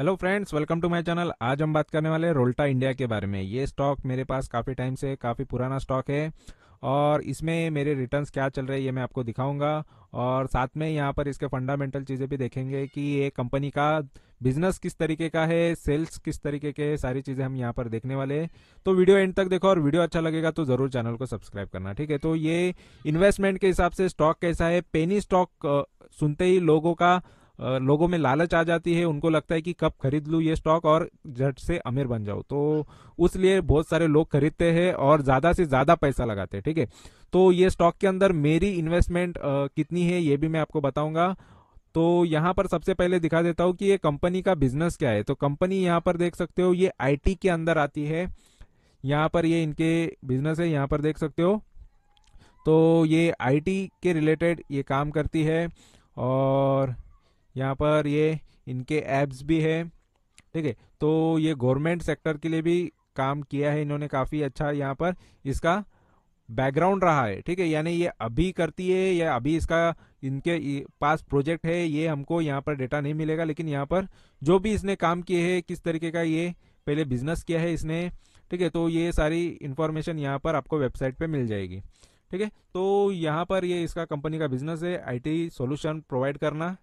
hello friends welcome to my channel आज हम बात करने वाले रोल्टा इंडिया के बारे में ये स्टॉक मेरे पास काफ़ी टाइम से काफ़ी पुराना स्टॉक है और इसमें मेरे रिटर्न्स क्या चल रहे हैं ये मैं आपको दिखाऊंगा और साथ में यहाँ पर इसके फंडामेंटल चीज़ें भी देखेंगे कि ये कंपनी का बिजनेस किस तरीके का है सेल्स किस तरीके के है सारी चीज़ें हम यहाँ पर देखने वाले हैं तो वीडियो एंड तक देखो और वीडियो अच्छा लगेगा तो ज़रूर चैनल को सब्सक्राइब करना ठीक है तो ये इन्वेस्टमेंट के हिसाब से स्टॉक कैसा है पेनी स्टॉक सुनते ही लोगों का लोगों में लालच आ जाती है उनको लगता है कि कब खरीद लूँ ये स्टॉक और झट से अमीर बन जाओ तो उस लिए बहुत सारे लोग खरीदते हैं और ज़्यादा से ज़्यादा पैसा लगाते हैं ठीक है तो ये स्टॉक के अंदर मेरी इन्वेस्टमेंट कितनी है ये भी मैं आपको बताऊंगा तो यहाँ पर सबसे पहले दिखा देता हूँ कि ये कंपनी का बिजनेस क्या है तो कंपनी यहाँ पर देख सकते हो ये आई के अंदर आती है यहाँ पर ये इनके बिजनेस है यहाँ पर देख सकते हो तो ये आईटी के रिलेटेड ये काम करती है और यहाँ पर ये इनके एप्स भी है ठीक है तो ये गवर्नमेंट सेक्टर के लिए भी काम किया है इन्होंने काफ़ी अच्छा यहाँ पर इसका बैकग्राउंड रहा है ठीक है यानी ये अभी करती है या अभी इसका इनके पास प्रोजेक्ट है ये हमको यहाँ पर डेटा नहीं मिलेगा लेकिन यहाँ पर जो भी इसने काम किए हैं किस तरीके का ये पहले बिजनेस किया है इसने ठीक है तो ये सारी इंफॉर्मेशन यहाँ पर आपको वेबसाइट पे मिल जाएगी ठीक है तो यहाँ पर ये इसका कंपनी का बिजनेस है आईटी सॉल्यूशन प्रोवाइड करना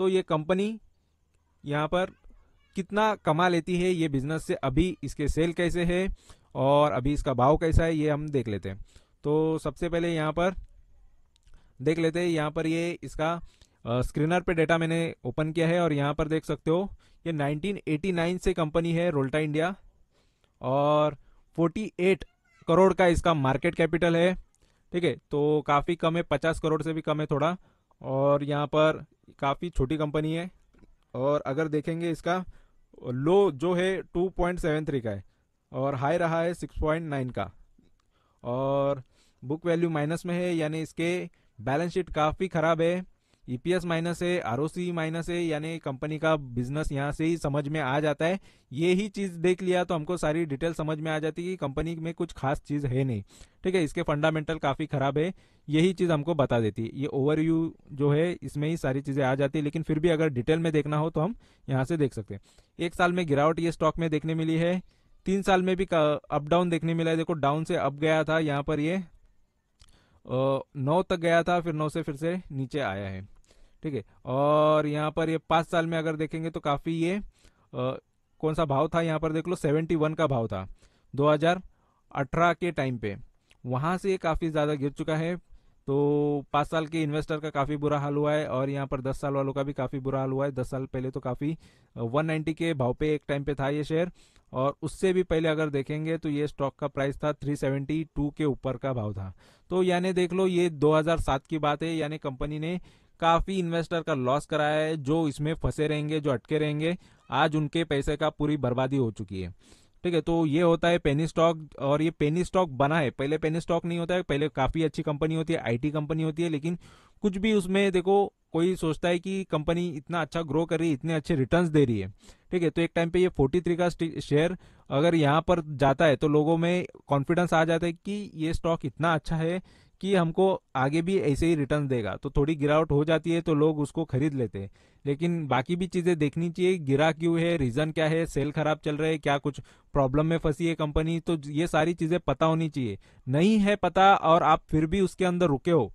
तो ये कंपनी यहाँ पर कितना कमा लेती है ये बिजनेस से अभी इसके सेल कैसे है और अभी इसका भाव कैसा है ये हम देख लेते हैं तो सबसे पहले यहाँ पर देख लेते हैं यहाँ पर ये इसका स्क्रीनर पे डेटा मैंने ओपन किया है और यहाँ पर देख सकते हो ये 1989 से कंपनी है रोल्टा इंडिया और 48 करोड़ का इसका मार्केट कैपिटल है ठीक है तो काफ़ी कम है 50 करोड़ से भी कम है थोड़ा और यहाँ पर काफ़ी छोटी कंपनी है और अगर देखेंगे इसका लो जो है 2.73 का है और हाई रहा है 6.9 का और बुक वैल्यू माइनस में है यानी इसके बैलेंस शीट काफ़ी ख़राब है ईपीएस e माइनस है आरओसी माइनस है यानी कंपनी का बिजनेस यहाँ से ही समझ में आ जाता है ये ही चीज देख लिया तो हमको सारी डिटेल समझ में आ जाती है कि कंपनी में कुछ खास चीज है नहीं ठीक है इसके फंडामेंटल काफी खराब है यही चीज हमको बता देती है ये ओवरव्यू जो है इसमें ही सारी चीजें आ जाती है लेकिन फिर भी अगर डिटेल में देखना हो तो हम यहाँ से देख सकते हैं एक साल में गिरावट ये स्टॉक में देखने मिली है तीन साल में भी अप डाउन देखने मिला है देखो डाउन से अप गया था यहाँ पर ये नौ तक गया था फिर नौ से फिर से नीचे आया है ठीक है और यहाँ पर ये पांच साल में अगर देखेंगे तो काफ़ी ये आ, कौन सा भाव था यहाँ पर देख लो सेवेंटी वन का भाव था 2018 के टाइम पे वहां से ये काफ़ी ज़्यादा गिर चुका है तो पांच साल के इन्वेस्टर का काफ़ी बुरा हाल हुआ है और यहाँ पर दस साल वालों का भी काफ़ी बुरा हाल हुआ है दस साल पहले तो काफ़ी 190 के भाव पे एक टाइम पे था ये शेयर और उससे भी पहले अगर देखेंगे तो ये स्टॉक का प्राइस था 372 के ऊपर का भाव था तो यानी देख लो ये 2007 की बात है यानी कंपनी ने काफ़ी इन्वेस्टर का लॉस कराया है जो इसमें फंसे रहेंगे जो अटके रहेंगे आज उनके पैसे का पूरी बर्बादी हो चुकी है ठीक है तो ये होता है पेनी स्टॉक और ये पेनी स्टॉक बना है पहले पेनी स्टॉक नहीं होता है पहले काफ़ी अच्छी कंपनी होती है आईटी कंपनी होती है लेकिन कुछ भी उसमें देखो कोई सोचता है कि कंपनी इतना अच्छा ग्रो कर रही है इतने अच्छे रिटर्न दे रही है ठीक है तो एक टाइम पे ये 43 का शेयर अगर यहाँ पर जाता है तो लोगों में कॉन्फिडेंस आ जाता है कि ये स्टॉक इतना अच्छा है कि हमको आगे भी ऐसे ही रिटर्न देगा तो थोड़ी गिरावट हो जाती है तो लोग उसको खरीद लेते हैं लेकिन बाकी भी चीज़ें देखनी चाहिए गिरा क्यों है रीज़न क्या है सेल खराब चल रहे है क्या कुछ प्रॉब्लम में फंसी है कंपनी तो ये सारी चीज़ें पता होनी चाहिए नहीं है पता और आप फिर भी उसके अंदर रुके हो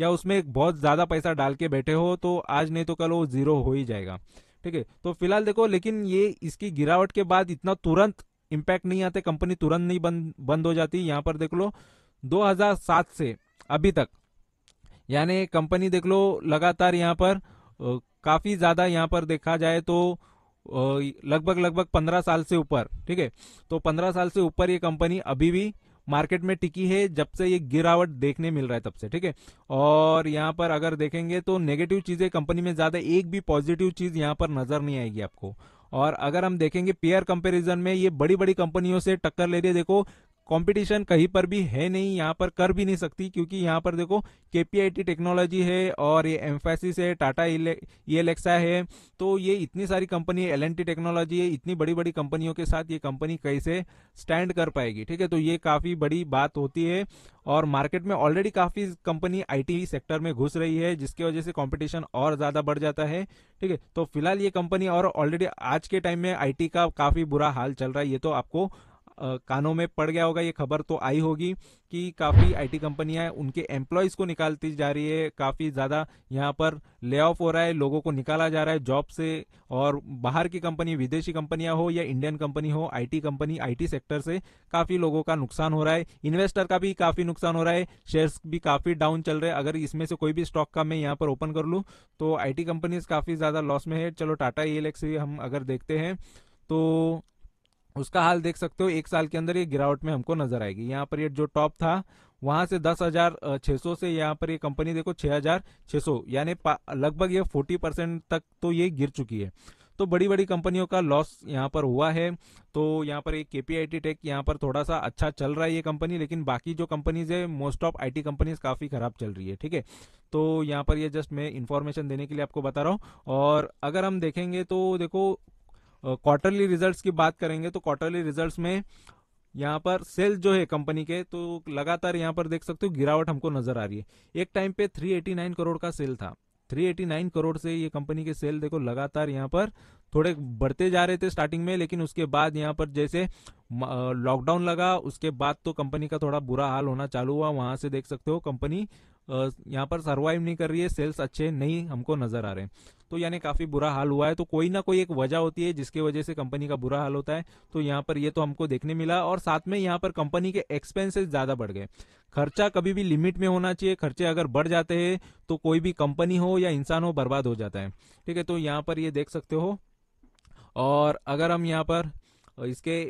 या उसमें बहुत ज़्यादा पैसा डाल के बैठे हो तो आज नहीं तो कल वो ज़ीरो हो ही जाएगा ठीक है तो फिलहाल देखो लेकिन ये इसकी गिरावट के बाद इतना तुरंत इम्पैक्ट नहीं आते कंपनी तुरंत नहीं बंद बंद हो जाती यहाँ पर देख लो 2007 से अभी तक यानी कंपनी देख लो लगातार यहाँ पर काफ़ी ज़्यादा यहाँ पर देखा जाए तो लगभग लगभग पंद्रह साल से ऊपर ठीक है तो पंद्रह साल से ऊपर ये कंपनी अभी भी मार्केट में टिकी है जब से ये गिरावट देखने मिल रहा है तब से ठीक है और यहाँ पर अगर देखेंगे तो नेगेटिव चीज़ें कंपनी में ज़्यादा एक भी पॉजिटिव चीज़ यहाँ पर नज़र नहीं आएगी आपको और अगर हम देखेंगे पेयर कंपैरिजन में ये बड़ी बड़ी कंपनियों से टक्कर ले रही है देखो कंपटीशन कहीं पर भी है नहीं यहाँ पर कर भी नहीं सकती क्योंकि यहाँ पर देखो केपीआईटी टेक्नोलॉजी है और ये एम्फेसिस है टाटा ई एलेक्सा है तो ये इतनी सारी कंपनी एल टेक्नोलॉजी है इतनी बड़ी बड़ी कंपनियों के साथ ये कंपनी कैसे स्टैंड कर पाएगी ठीक है तो ये काफ़ी बड़ी बात होती है और मार्केट में ऑलरेडी काफ़ी कंपनी आईटी सेक्टर में घुस रही है जिसकी वजह से कंपटीशन और ज़्यादा बढ़ जाता है ठीक है तो फिलहाल ये कंपनी और ऑलरेडी आज के टाइम में आईटी का काफ़ी बुरा हाल चल रहा है ये तो आपको कानों में पड़ गया होगा ये खबर तो आई होगी कि काफ़ी आईटी कंपनियां उनके एम्प्लॉयज़ को निकालती जा रही है काफ़ी ज़्यादा यहाँ पर ले ऑफ हो रहा है लोगों को निकाला जा रहा है जॉब से और बाहर की कंपनी विदेशी कंपनियां हो या इंडियन कंपनी हो आईटी कंपनी आईटी सेक्टर से काफ़ी लोगों का नुकसान हो रहा है इन्वेस्टर का भी काफ़ी नुकसान हो रहा है शेयर्स भी काफ़ी डाउन चल रहे हैं अगर इसमें से कोई भी स्टॉक का मैं यहाँ पर ओपन कर लूँ तो आई टी कंपनीज काफ़ी ज़्यादा लॉस में है चलो टाटा ई हम अगर देखते हैं तो उसका हाल देख सकते हो एक साल के अंदर ये गिरावट में हमको नजर आएगी यहाँ पर ये जो टॉप था वहां से दस हजार छह सौ से यहाँ पर ये कंपनी देखो छह हजार छह सौ यानी लगभग ये फोर्टी परसेंट तक तो ये गिर चुकी है तो बड़ी बड़ी कंपनियों का लॉस यहाँ पर हुआ है तो यहाँ पर एक केपीआईटी टेक यहाँ पर थोड़ा सा अच्छा चल रहा है ये कंपनी लेकिन बाकी जो कंपनीज है मोस्ट ऑफ आईटी कंपनीज काफ़ी ख़राब चल रही है ठीक है तो यहाँ पर ये जस्ट मैं इन्फॉर्मेशन देने के लिए आपको बता रहा हूँ और अगर हम देखेंगे तो देखो क्वार्टरली रिजल्ट्स की बात करेंगे तो क्वार्टरली रिजल्ट्स में यहाँ पर सेल जो है कंपनी के तो लगातार यहाँ पर देख सकते हो गिरावट हमको नजर आ रही है एक टाइम पे 389 करोड़ का सेल था 389 करोड़ से ये कंपनी के सेल देखो लगातार यहाँ पर थोड़े बढ़ते जा रहे थे स्टार्टिंग में लेकिन उसके बाद यहाँ पर जैसे लॉकडाउन लगा उसके बाद तो कंपनी का थोड़ा बुरा हाल होना चालू हुआ वहां से देख सकते हो कंपनी यहाँ पर सर्वाइव नहीं कर रही है सेल्स अच्छे नहीं हमको नजर आ रहे हैं तो यानी काफ़ी बुरा हाल हुआ है तो कोई ना कोई एक वजह होती है जिसकी वजह से कंपनी का बुरा हाल होता है तो यहाँ पर ये तो हमको देखने मिला और साथ में यहाँ पर कंपनी के एक्सपेंसेस ज़्यादा बढ़ गए खर्चा कभी भी लिमिट में होना चाहिए खर्चे अगर बढ़ जाते हैं तो कोई भी कंपनी हो या इंसान हो बर्बाद हो जाता है ठीक है तो यहाँ पर ये देख सकते हो और अगर हम यहाँ पर इसके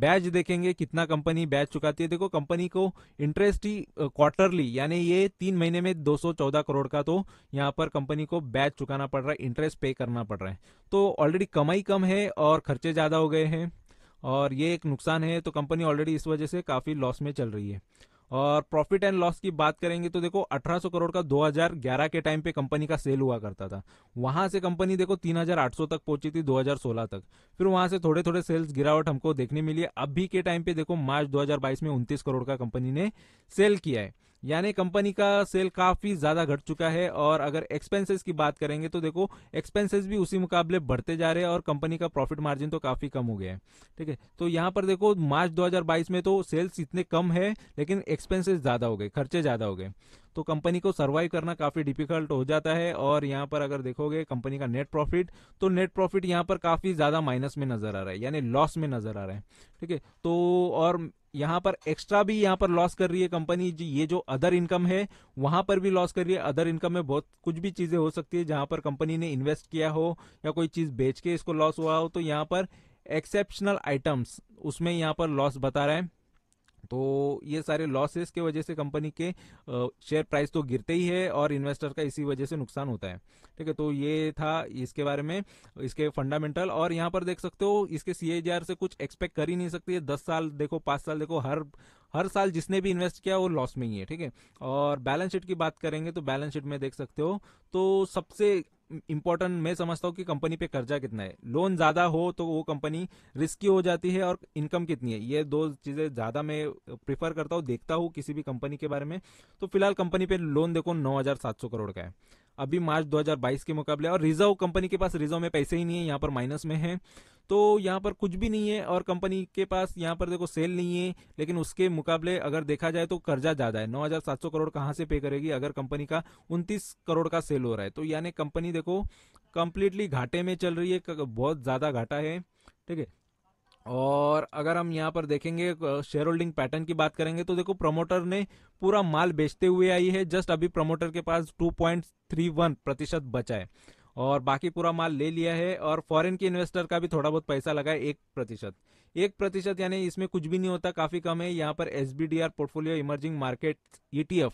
बैच देखेंगे कितना कंपनी बैच चुकाती है देखो कंपनी को इंटरेस्ट ही क्वार्टरली यानी ये तीन महीने में 214 करोड़ का तो यहाँ पर कंपनी को बैच चुकाना पड़ रहा है इंटरेस्ट पे करना पड़ रहा है तो ऑलरेडी कमाई कम है और खर्चे ज़्यादा हो गए हैं और ये एक नुकसान है तो कंपनी ऑलरेडी इस वजह से काफ़ी लॉस में चल रही है और प्रॉफिट एंड लॉस की बात करेंगे तो देखो 1800 करोड़ का 2011 के टाइम पे कंपनी का सेल हुआ करता था वहां से कंपनी देखो 3800 तक पहुंची थी 2016 तक फिर वहां से थोड़े थोड़े सेल्स गिरावट हमको देखने मिली अभी के टाइम पे देखो मार्च 2022 में 29 करोड़ का कंपनी ने सेल किया है यानी कंपनी का सेल काफी ज्यादा घट चुका है और अगर एक्सपेंसेस की बात करेंगे तो देखो एक्सपेंसेस भी उसी मुकाबले बढ़ते जा रहे हैं और कंपनी का प्रॉफिट मार्जिन तो काफी कम हो गया है ठीक है तो यहाँ पर देखो मार्च 2022 में तो सेल्स इतने कम है लेकिन एक्सपेंसेस ज्यादा हो गए खर्चे ज्यादा हो गए तो कंपनी को सर्वाइव करना काफी डिफिकल्ट हो जाता है और यहाँ पर अगर देखोगे कंपनी का नेट प्रॉफिट तो नेट प्रॉफिट यहाँ पर काफी ज्यादा माइनस में नजर आ रहा है यानी लॉस में नजर आ रहा है ठीक है तो और यहाँ पर एक्स्ट्रा भी यहाँ पर लॉस कर रही है कंपनी ये जो अदर इनकम है वहां पर भी लॉस कर रही है अदर इनकम में बहुत कुछ भी चीजें हो सकती है जहां पर कंपनी ने इन्वेस्ट किया हो या कोई चीज बेच के इसको लॉस हुआ हो तो यहाँ पर एक्सेप्शनल आइटम्स उसमें यहाँ पर लॉस बता रहा है तो ये सारे लॉसेस के वजह से कंपनी के शेयर प्राइस तो गिरते ही है और इन्वेस्टर का इसी वजह से नुकसान होता है ठीक है तो ये था इसके बारे में इसके फंडामेंटल और यहाँ पर देख सकते हो इसके सी से कुछ एक्सपेक्ट कर ही नहीं सकती है दस साल देखो पांच साल देखो हर हर साल जिसने भी इन्वेस्ट किया वो लॉस में ही है ठीक है और बैलेंस शीट की बात करेंगे तो बैलेंस शीट में देख सकते हो तो सबसे इंपॉर्टेंट मैं समझता हूँ कि कंपनी पे कर्जा कितना है लोन ज़्यादा हो तो वो कंपनी रिस्की हो जाती है और इनकम कितनी है ये दो चीज़ें ज़्यादा मैं प्रीफर करता हूँ देखता हूँ किसी भी कंपनी के बारे में तो फिलहाल कंपनी पे लोन देखो नौ करोड़ का है अभी मार्च 2022 के मुकाबले और रिजर्व कंपनी के पास रिजर्व में पैसे ही नहीं है यहाँ पर माइनस में है तो यहाँ पर कुछ भी नहीं है और कंपनी के पास यहाँ पर देखो सेल नहीं है लेकिन उसके मुकाबले अगर देखा जाए तो कर्जा ज्यादा है नौ करोड़ कहाँ से पे करेगी अगर कंपनी का 29 करोड़ का सेल हो रहा है तो यानी कंपनी देखो कंप्लीटली घाटे में चल रही है बहुत ज़्यादा घाटा है ठीक है और अगर हम यहाँ पर देखेंगे शेयर होल्डिंग पैटर्न की बात करेंगे तो देखो प्रमोटर ने पूरा माल बेचते हुए आई है जस्ट अभी प्रमोटर के पास 2.31 प्रतिशत बचा है और बाकी पूरा माल ले लिया है और फॉरेन के इन्वेस्टर का भी थोड़ा बहुत पैसा लगा है एक प्रतिशत एक प्रतिशत यानी इसमें कुछ भी नहीं होता काफ़ी कम है यहाँ पर एस पोर्टफोलियो इमर्जिंग मार्केट ई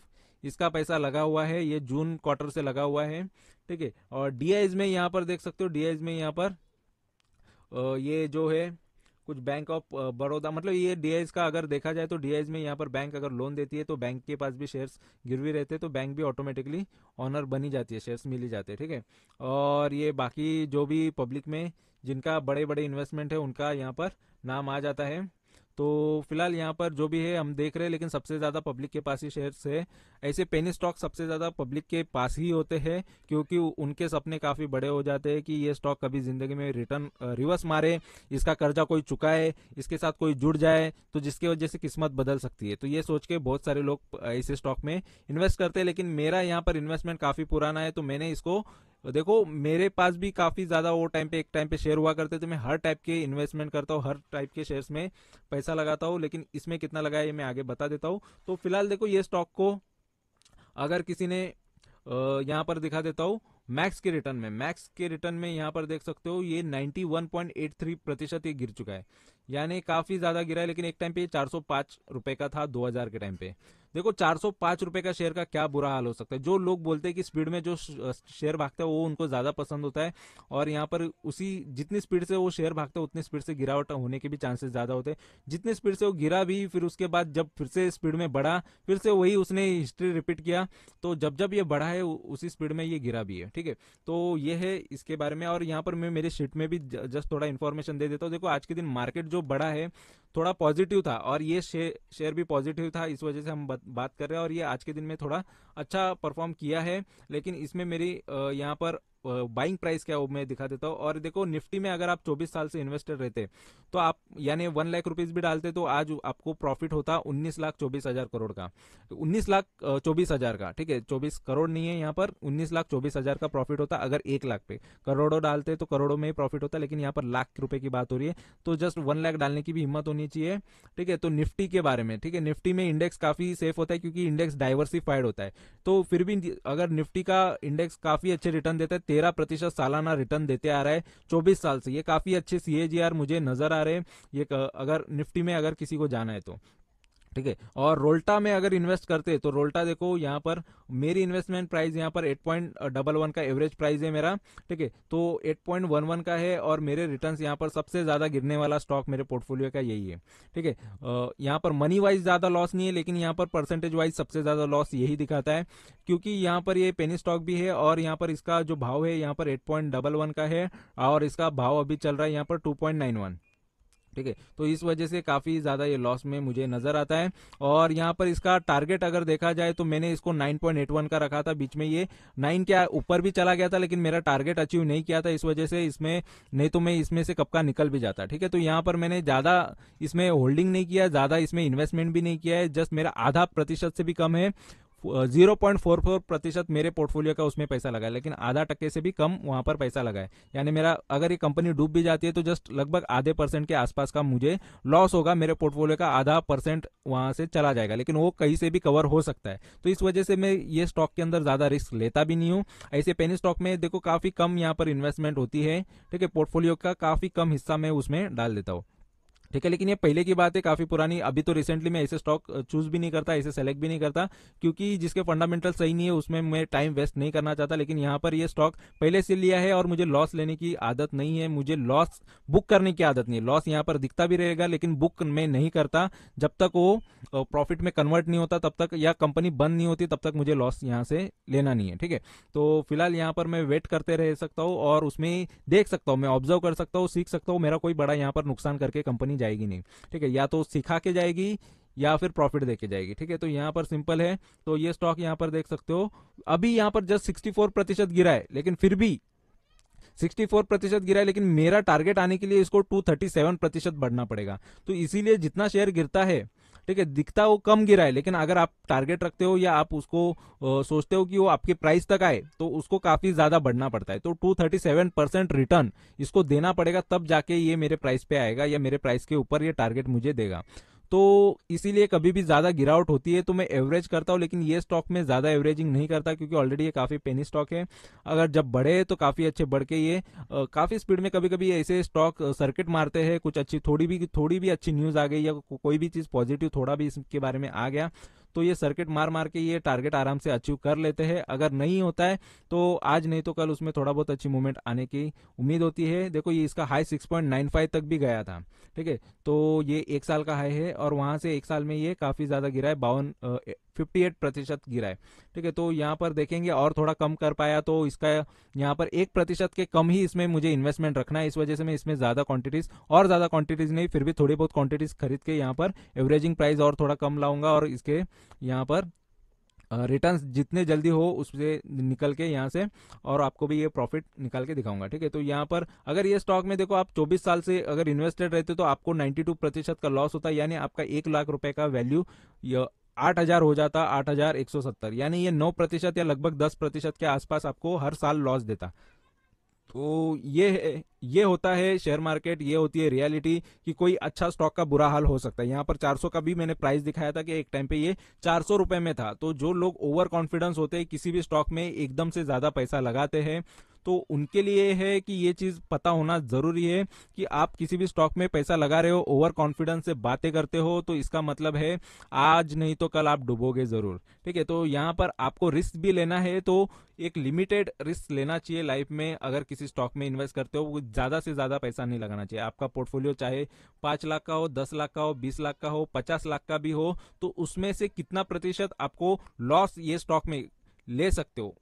इसका पैसा लगा हुआ है ये जून क्वार्टर से लगा हुआ है ठीक है और डीआईज में यहाँ पर देख सकते हो डी में यहाँ पर ये जो है कुछ बैंक ऑफ बड़ौदा मतलब ये डीआईज का अगर देखा जाए तो डीआईज में यहाँ पर बैंक अगर लोन देती है तो बैंक के पास भी शेयर्स गिरवी रहते हैं तो बैंक भी ऑटोमेटिकली ऑनर बनी जाती है शेयर्स मिली जाते हैं ठीक है और ये बाकी जो भी पब्लिक में जिनका बड़े बड़े इन्वेस्टमेंट है उनका यहाँ पर नाम आ जाता है तो फिलहाल यहाँ पर जो भी है हम देख रहे हैं लेकिन सबसे ज़्यादा पब्लिक के पास ही शेयर्स है ऐसे पेनी स्टॉक सबसे ज़्यादा पब्लिक के पास ही होते हैं क्योंकि उनके सपने काफ़ी बड़े हो जाते हैं कि ये स्टॉक कभी ज़िंदगी में रिटर्न रिवर्स मारे इसका कर्जा कोई चुकाए इसके साथ कोई जुड़ जाए तो जिसकी वजह से किस्मत बदल सकती है तो ये सोच के बहुत सारे लोग ऐसे स्टॉक में इन्वेस्ट करते हैं लेकिन मेरा यहाँ पर इन्वेस्टमेंट काफ़ी पुराना है तो मैंने इसको तो देखो मेरे पास भी काफी ज्यादा वो टाइम पे एक टाइम पे शेयर हुआ करते थे मैं हर टाइप के इन्वेस्टमेंट करता हूँ हर टाइप के शेयर्स में पैसा लगाता हूँ लेकिन इसमें कितना लगा है ये मैं आगे बता देता हूँ तो फिलहाल देखो ये स्टॉक को अगर किसी ने यहाँ पर दिखा देता हूँ मैक्स के रिटर्न में मैक्स के रिटर्न में यहाँ पर देख सकते हो ये 91.83 प्रतिशत ये गिर चुका है यानी काफी ज्यादा गिरा है लेकिन एक टाइम पे चार रुपए का था 2000 के टाइम पे देखो चार सौ रुपए का शेयर का क्या बुरा हाल हो सकता है जो लोग बोलते हैं कि स्पीड में जो शेयर भागता है वो उनको ज्यादा पसंद होता है और यहाँ पर उसी जितनी स्पीड से वो शेयर भागता है उतनी स्पीड से गिरावट होने के भी चांसेस ज्यादा होते हैं जितनी स्पीड से वो गिरा भी फिर उसके बाद जब फिर से स्पीड में बढ़ा फिर से वही उसने हिस्ट्री रिपीट किया तो जब जब ये बढ़ा है उसी स्पीड में ये गिरा भी है ठीक है तो ये है इसके बारे में और यहाँ पर मैं मेरे शीट में भी जस्ट थोड़ा इन्फॉर्मेशन दे देता हूँ देखो आज के दिन मार्केट जो बड़ा है थोड़ा पॉजिटिव था और ये शेयर भी पॉजिटिव था इस वजह से हम बात कर रहे हैं और ये आज के दिन में थोड़ा अच्छा परफॉर्म किया है लेकिन इसमें मेरी यहाँ पर बाइंग प्राइस क्या वो मैं दिखा देता हूँ और देखो निफ्टी में अगर आप 24 साल से इन्वेस्टर रहते तो आप यानी वन लाख रुपीज भी डालते तो आज आपको प्रॉफिट होता उन्नीस लाख चौबीस हजार करोड़ का उन्नीस लाख चौबीस हजार का ठीक है चौबीस करोड़ नहीं है यहाँ पर उन्नीस लाख चौबीस हजार का प्रॉफिट होता अगर एक लाख पे करोड़ों डालते तो करोड़ों में ही प्रॉफिट होता लेकिन यहाँ पर लाख रुपए की बात हो रही है तो जस्ट वन लाख डालने की भी हिम्मत होनी चाहिए ठीक है तो निफ्टी के बारे में ठीक है निफ्टी में इंडेक्स काफी सेफ होता है क्योंकि इंडेक्स डाइवर्सिफाइड होता है तो फिर भी अगर निफ्टी का इंडेक्स काफी अच्छे रिटर्न देता है तेरह प्रतिशत सालाना रिटर्न देते आ रहा है चौबीस साल से ये काफी अच्छे सी मुझे नजर आ रहे हैं ये अगर निफ्टी में अगर किसी को जाना है तो ठीक है और रोल्टा में अगर इन्वेस्ट करते तो रोल्टा देखो यहाँ पर मेरी इन्वेस्टमेंट प्राइस यहाँ पर एट पॉइंट डबल वन का एवरेज प्राइस है मेरा ठीक है तो एट पॉइंट वन वन का है और मेरे रिटर्न्स यहाँ पर सबसे ज़्यादा गिरने वाला स्टॉक मेरे पोर्टफोलियो का यही है ठीक है यहाँ पर मनी वाइज ज़्यादा लॉस नहीं है लेकिन यहाँ पर परसेंटेज वाइज सबसे ज़्यादा लॉस यही दिखाता है क्योंकि यहाँ पर ये पेनी स्टॉक भी है और यहाँ पर इसका जो भाव है यहाँ पर एट पॉइंट डबल वन का है और इसका भाव अभी चल रहा है यहाँ पर टू पॉइंट नाइन वन ठीक है तो इस वजह से काफ़ी ज़्यादा ये लॉस में मुझे नज़र आता है और यहाँ पर इसका टारगेट अगर देखा जाए तो मैंने इसको 9.81 का रखा था बीच में ये 9 के ऊपर भी चला गया था लेकिन मेरा टारगेट अचीव नहीं किया था इस वजह से इसमें नहीं तो मैं इसमें से कब का निकल भी जाता ठीक है तो यहाँ पर मैंने ज़्यादा इसमें होल्डिंग नहीं किया ज़्यादा इसमें इन्वेस्टमेंट भी नहीं किया है जस्ट मेरा आधा प्रतिशत से भी कम है जीरो पॉइंट फोर फोर प्रतिशत मेरे पोर्टफोलियो का उसमें पैसा लगा है लेकिन आधा टक्के से भी कम वहां पर पैसा लगा है यानी मेरा अगर ये कंपनी डूब भी जाती है तो जस्ट लगभग आधे परसेंट के आसपास का मुझे लॉस होगा मेरे पोर्टफोलियो का आधा परसेंट वहां से चला जाएगा लेकिन वो कहीं से भी कवर हो सकता है तो इस वजह से मैं ये स्टॉक के अंदर ज्यादा रिस्क लेता भी नहीं हूं ऐसे पेनी स्टॉक में देखो काफी कम यहाँ पर इन्वेस्टमेंट होती है ठीक है पोर्टफोलियो का काफी कम हिस्सा मैं उसमें डाल देता हूँ ठीक है लेकिन ये पहले की बात है काफी पुरानी अभी तो रिसेंटली मैं ऐसे स्टॉक चूज भी नहीं करता ऐसे सेलेक्ट भी नहीं करता क्योंकि जिसके फंडामेंटल सही नहीं है उसमें मैं टाइम वेस्ट नहीं करना चाहता लेकिन यहां पर ये स्टॉक पहले से लिया है और मुझे लॉस लेने की आदत नहीं है मुझे लॉस बुक करने की आदत नहीं है लॉस यहाँ पर दिखता भी रहेगा लेकिन बुक मैं नहीं करता जब तक वो प्रॉफिट में कन्वर्ट नहीं होता तब तक या कंपनी बंद नहीं होती तब तक मुझे लॉस यहाँ से लेना नहीं है ठीक है तो फिलहाल यहां पर मैं वेट करते रह सकता हूँ और उसमें देख सकता हूँ मैं ऑब्जर्व कर सकता हूँ सीख सकता हूँ मेरा कोई बड़ा यहां पर नुकसान करके कंपनी जाएगी नहीं ठीक है या तो सिखा के जाएगी या फिर प्रॉफिट देके जाएगी ठीक है तो यहाँ पर सिंपल है तो ये स्टॉक यहाँ पर देख सकते हो अभी यहाँ पर जस्ट सिक्सटी फोर प्रतिशत गिरा है लेकिन फिर भी सिक्सटी फोर प्रतिशत गिरा है लेकिन मेरा टारगेट आने के लिए इसको टू थर्टी सेवन प्रतिशत बढ़ना पड़ेगा तो इसीलिए जितना शेयर गिरता है ठीक है दिखता वो कम गिरा है लेकिन अगर आप टारगेट रखते हो या आप उसको आ, सोचते हो कि वो आपके प्राइस तक आए तो उसको काफी ज्यादा बढ़ना पड़ता है तो 237 परसेंट रिटर्न इसको देना पड़ेगा तब जाके ये मेरे प्राइस पे आएगा या मेरे प्राइस के ऊपर ये टारगेट मुझे देगा तो इसीलिए कभी भी ज्यादा गिरावट होती है तो मैं एवरेज करता हूँ लेकिन ये स्टॉक में ज्यादा एवरेजिंग नहीं करता क्योंकि ऑलरेडी ये काफी पेनी स्टॉक है अगर जब बढ़े तो काफी अच्छे बढ़ के ये काफी स्पीड में कभी कभी ऐसे स्टॉक सर्किट मारते हैं कुछ अच्छी थोड़ी भी थोड़ी भी अच्छी न्यूज आ गई या को, कोई भी चीज पॉजिटिव थोड़ा भी इसके बारे में आ गया तो ये सर्किट मार मार के ये टारगेट आराम से अचीव कर लेते हैं अगर नहीं होता है तो आज नहीं तो कल उसमें थोड़ा बहुत अच्छी मूवमेंट आने की उम्मीद होती है देखो ये इसका हाई सिक्स तक भी गया था ठीक है तो ये एक साल का हाई है और वहां से एक साल में ये काफ़ी ज़्यादा गिरा है बावन 58 प्रतिशत गिरा है ठीक है तो यहाँ पर देखेंगे और थोड़ा कम कर पाया तो इसका यहाँ पर एक प्रतिशत के कम ही इसमें मुझे इन्वेस्टमेंट रखना है इस वजह से मैं इसमें ज़्यादा क्वांटिटीज और ज़्यादा क्वांटिटीज नहीं फिर भी थोड़ी बहुत क्वांटिटीज खरीद के यहाँ पर एवरेजिंग प्राइस और थोड़ा कम लाऊंगा और इसके यहाँ पर रिटर्न जितने जल्दी हो उससे निकल के यहाँ से और आपको भी ये प्रॉफिट निकाल के दिखाऊंगा ठीक है तो यहाँ पर अगर ये स्टॉक में देखो आप 24 साल से अगर इन्वेस्टेड रहते तो आपको 92 प्रतिशत का लॉस होता है यानी आपका एक लाख रुपए का वैल्यू आठ हजार हो जाता आठ हजार एक सौ सत्तर यानी ये नौ प्रतिशत या लगभग दस प्रतिशत के आसपास आपको हर साल लॉस देता तो ये ये होता है शेयर मार्केट ये होती है रियलिटी कि कोई अच्छा स्टॉक का बुरा हाल हो सकता है यहाँ पर 400 का भी मैंने प्राइस दिखाया था कि एक टाइम पे ये चार सौ में था तो जो लोग ओवर कॉन्फिडेंस होते हैं किसी भी स्टॉक में एकदम से ज़्यादा पैसा लगाते हैं तो उनके लिए है कि ये चीज पता होना जरूरी है कि आप किसी भी स्टॉक में पैसा लगा रहे हो ओवर कॉन्फिडेंस से बातें करते हो तो इसका मतलब है आज नहीं तो कल आप डूबोगे जरूर ठीक है तो यहाँ पर आपको रिस्क भी लेना है तो एक लिमिटेड रिस्क लेना चाहिए लाइफ में अगर किसी स्टॉक में इन्वेस्ट करते हो ज़्यादा से ज़्यादा पैसा नहीं लगाना चाहिए आपका पोर्टफोलियो चाहे पांच लाख का हो दस लाख का हो बीस लाख का हो पचास लाख का भी हो तो उसमें से कितना प्रतिशत आपको लॉस ये स्टॉक में ले सकते हो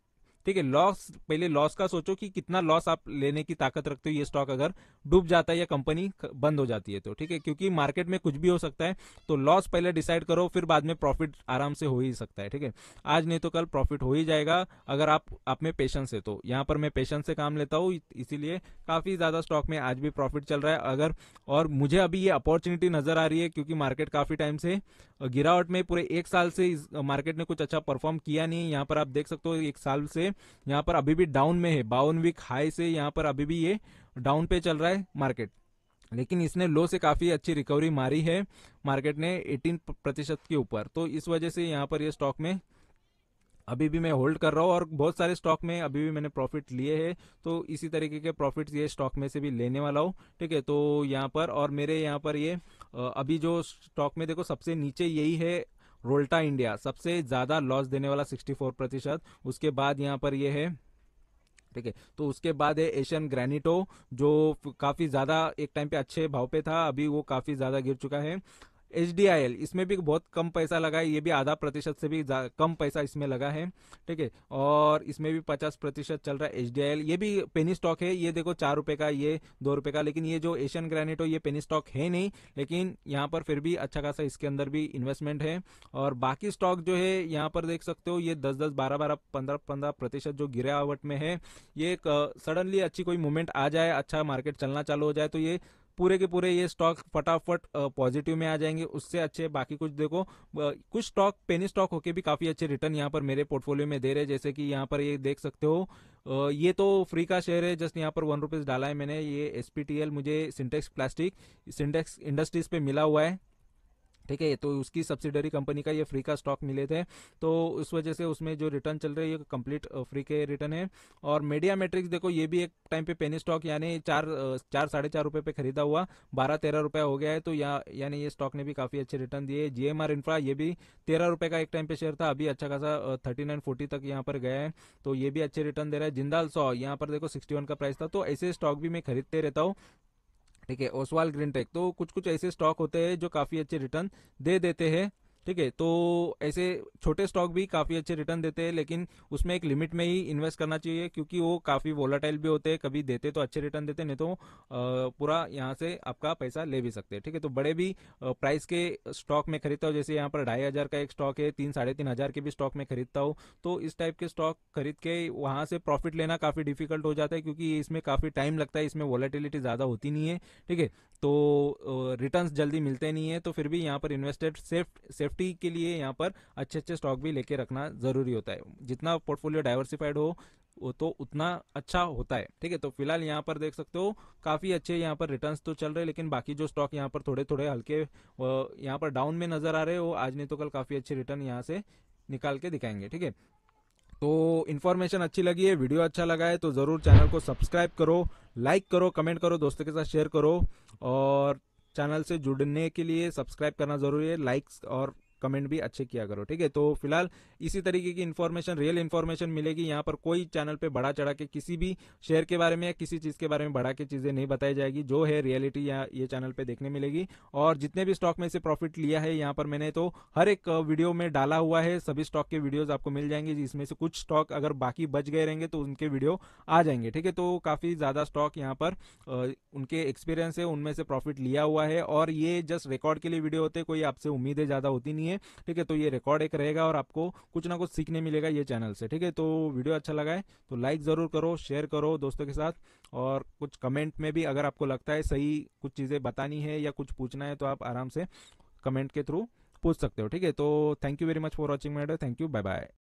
ठीक है लॉस पहले लॉस का सोचो कि कितना लॉस आप लेने की ताकत रखते हो ये स्टॉक अगर डूब जाता है या कंपनी बंद हो जाती है तो ठीक है क्योंकि मार्केट में कुछ भी हो सकता है तो लॉस पहले डिसाइड करो फिर बाद में प्रॉफिट आराम से हो ही सकता है ठीक है आज नहीं तो कल प्रॉफिट हो ही जाएगा अगर आप आप में पेशेंस है तो यहाँ पर मैं पेशेंस से काम लेता हूँ इसीलिए काफ़ी ज़्यादा स्टॉक में आज भी प्रॉफिट चल रहा है अगर और मुझे अभी ये अपॉर्चुनिटी नज़र आ रही है क्योंकि मार्केट काफ़ी टाइम से गिरावट में पूरे एक साल से इस मार्केट ने कुछ अच्छा परफॉर्म किया नहीं यहाँ पर आप देख सकते हो एक साल से यहाँ पर अभी भी डाउन में है बावन वीक हाई से यहाँ पर अभी भी ये डाउन पे चल रहा है मार्केट लेकिन इसने लो से काफ़ी अच्छी रिकवरी मारी है मार्केट ने 18 प्रतिशत के ऊपर तो इस वजह से यहाँ पर ये स्टॉक में अभी भी मैं होल्ड कर रहा हूँ और बहुत सारे स्टॉक में अभी भी मैंने प्रॉफिट लिए हैं तो इसी तरीके के प्रॉफिट्स ये स्टॉक में से भी लेने वाला हूँ ठीक है तो यहाँ पर और मेरे यहाँ पर ये अभी जो स्टॉक में देखो सबसे नीचे यही है रोल्टा इंडिया सबसे ज़्यादा लॉस देने वाला 64 प्रतिशत उसके बाद यहाँ पर ये है ठीक है तो उसके बाद है एशियन ग्रेनिटो जो काफ़ी ज़्यादा एक टाइम पे अच्छे भाव पे था अभी वो काफ़ी ज़्यादा गिर चुका है एच इसमें भी बहुत कम पैसा लगा है ये भी आधा प्रतिशत से भी कम पैसा इसमें लगा है ठीक है और इसमें भी पचास प्रतिशत चल रहा है एच ये भी पेनी स्टॉक है ये देखो चार रुपये का ये दो रुपये का लेकिन ये जो एशियन ग्रेनेट हो ये पेनी स्टॉक है नहीं लेकिन यहाँ पर फिर भी अच्छा खासा इसके अंदर भी इन्वेस्टमेंट है और बाकी स्टॉक जो है यहाँ पर देख सकते हो ये दस दस बारह बारह पंद्रह पंद्रह प्रतिशत जो गिरावट में है ये सडनली अच्छी कोई मूवमेंट आ जाए अच्छा मार्केट चलना चालू हो जाए तो ये पूरे के पूरे ये स्टॉक फटाफट पॉजिटिव में आ जाएंगे उससे अच्छे बाकी कुछ देखो कुछ स्टॉक पेनी स्टॉक होके भी काफी अच्छे रिटर्न यहाँ पर मेरे पोर्टफोलियो में दे रहे जैसे कि यहाँ पर ये देख सकते हो ये तो फ्री का शेयर है जस्ट यहाँ पर वन रुपीज डाला है मैंने ये एसपीटीएल मुझे सिंटेक्स प्लास्टिक सिंटेक्स इंडस्ट्रीज पे मिला हुआ है ठीक है तो उसकी सब्सिडरी कंपनी का ये फ्री का स्टॉक मिले थे तो उस वजह से उसमें जो रिटर्न चल रही है ये कंप्लीट फ्री के रिटर्न है और मीडिया मेट्रिक्स देखो ये भी एक टाइम पे पेनी स्टॉक यानी चार चार साढ़े चार रुपये पे खरीदा हुआ बारह तेरह रुपये हो गया है तो या यानी ये स्टॉक ने भी काफ़ी अच्छे रिटर्न दिए जी एम आर इन्फ्रा ये भी तेरह रुपये का एक टाइम पे शेयर था अभी अच्छा खासा थर्टी नाइन फोर्टी तक यहाँ पर गया है तो ये भी अच्छे रिटर्न दे रहा है जिंदाल सौ यहाँ पर देखो सिक्सटी वन का प्राइस था तो ऐसे स्टॉक भी मैं खरीदते रहता हूँ ठीक है ओसवाल ग्रीन टेक तो कुछ कुछ ऐसे स्टॉक होते हैं जो काफी अच्छे रिटर्न दे देते हैं ठीक है तो ऐसे छोटे स्टॉक भी काफ़ी अच्छे रिटर्न देते हैं लेकिन उसमें एक लिमिट में ही इन्वेस्ट करना चाहिए क्योंकि वो काफ़ी वोलाटाइल भी होते हैं कभी देते तो अच्छे रिटर्न देते नहीं तो पूरा यहाँ से आपका पैसा ले भी सकते हैं ठीक है तो बड़े भी प्राइस के स्टॉक में खरीदता हूँ जैसे यहाँ पर ढाई हज़ार का एक स्टॉक है तीन साढ़े तीन हज़ार के भी स्टॉक में खरीदता हूँ तो इस टाइप के स्टॉक खरीद के वहाँ से प्रॉफिट लेना काफ़ी डिफिकल्ट हो जाता है क्योंकि इसमें काफ़ी टाइम लगता है इसमें वॉलेटिलिटी ज़्यादा होती नहीं है ठीक है तो रिटर्न जल्दी मिलते नहीं है तो फिर भी यहाँ पर इन्वेस्टेड सेफ सेफ्टी के लिए यहाँ पर अच्छे अच्छे स्टॉक भी लेके रखना ज़रूरी होता है जितना पोर्टफोलियो डाइवर्सिफाइड हो वो तो उतना अच्छा होता है ठीक है तो फिलहाल यहाँ पर देख सकते हो काफ़ी अच्छे यहाँ पर रिटर्न्स तो चल रहे लेकिन बाकी जो स्टॉक यहाँ पर थोड़े थोड़े हल्के यहाँ पर डाउन में नज़र आ रहे हैं वो आज नहीं तो कल काफ़ी अच्छे रिटर्न यहाँ से निकाल के दिखाएंगे ठीक है तो इन्फॉर्मेशन अच्छी लगी है वीडियो अच्छा लगा है तो ज़रूर चैनल को सब्सक्राइब करो लाइक करो कमेंट करो दोस्तों के साथ शेयर करो और चैनल से जुड़ने के लिए सब्सक्राइब करना ज़रूरी है लाइक्स और कमेंट भी अच्छे किया करो ठीक है तो फिलहाल इसी तरीके की इन्फॉर्मेशन रियल इन्फॉर्मेशन मिलेगी यहाँ पर कोई चैनल पे बढ़ा चढ़ा के किसी भी शेयर के बारे में या किसी चीज़ के बारे में बढ़ा के चीज़ें नहीं बताई जाएगी जो है रियलिटी या ये चैनल पर देखने मिलेगी और जितने भी स्टॉक में से प्रॉफिट लिया है यहाँ पर मैंने तो हर एक वीडियो में डाला हुआ है सभी स्टॉक के वीडियोज आपको मिल जाएंगे जिसमें से कुछ स्टॉक अगर बाकी बच गए रहेंगे तो उनके वीडियो आ जाएंगे ठीक है तो काफ़ी ज़्यादा स्टॉक यहाँ पर उनके एक्सपीरियंस है उनमें से प्रॉफिट लिया हुआ है और ये जस्ट रिकॉर्ड के लिए वीडियो होते कोई आपसे उम्मीदें ज़्यादा होती नहीं है है ठीक है तो ये रिकॉर्ड एक रहेगा और आपको कुछ ना कुछ सीखने मिलेगा ये चैनल से ठीक है तो वीडियो अच्छा लगा है तो लाइक ज़रूर करो शेयर करो दोस्तों के साथ और कुछ कमेंट में भी अगर आपको लगता है सही कुछ चीज़ें बतानी है या कुछ पूछना है तो आप आराम से कमेंट के थ्रू पूछ सकते हो ठीक है तो thank you very much for watching madam thank you bye bye